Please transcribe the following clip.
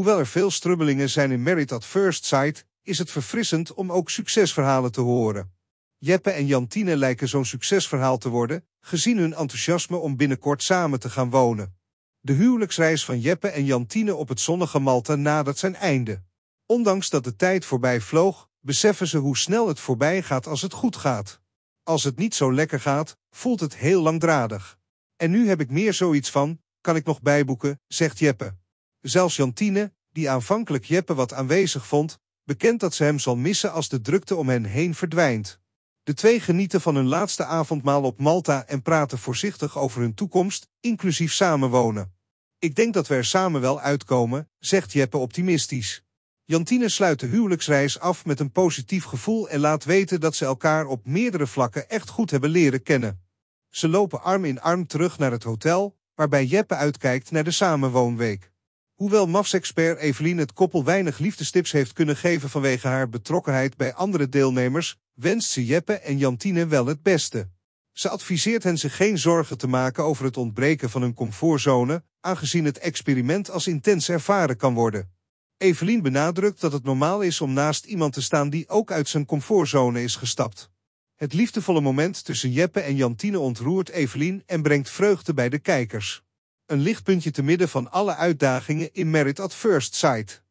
Hoewel er veel strubbelingen zijn in Merit at First Sight, is het verfrissend om ook succesverhalen te horen. Jeppe en Jantine lijken zo'n succesverhaal te worden, gezien hun enthousiasme om binnenkort samen te gaan wonen. De huwelijksreis van Jeppe en Jantine op het zonnige Malta nadert zijn einde. Ondanks dat de tijd voorbij vloog, beseffen ze hoe snel het voorbij gaat als het goed gaat. Als het niet zo lekker gaat, voelt het heel langdradig. En nu heb ik meer zoiets van, kan ik nog bijboeken, zegt Jeppe. Zelfs Jantine, die aanvankelijk Jeppe wat aanwezig vond, bekent dat ze hem zal missen als de drukte om hen heen verdwijnt. De twee genieten van hun laatste avondmaal op Malta en praten voorzichtig over hun toekomst, inclusief samenwonen. Ik denk dat we er samen wel uitkomen, zegt Jeppe optimistisch. Jantine sluit de huwelijksreis af met een positief gevoel en laat weten dat ze elkaar op meerdere vlakken echt goed hebben leren kennen. Ze lopen arm in arm terug naar het hotel, waarbij Jeppe uitkijkt naar de samenwoonweek. Hoewel MAFS-expert Evelien het koppel weinig liefdestips heeft kunnen geven vanwege haar betrokkenheid bij andere deelnemers, wenst ze Jeppe en Jantine wel het beste. Ze adviseert hen zich geen zorgen te maken over het ontbreken van hun comfortzone, aangezien het experiment als intens ervaren kan worden. Evelien benadrukt dat het normaal is om naast iemand te staan die ook uit zijn comfortzone is gestapt. Het liefdevolle moment tussen Jeppe en Jantine ontroert Evelien en brengt vreugde bij de kijkers een lichtpuntje te midden van alle uitdagingen in Merit at First Sight.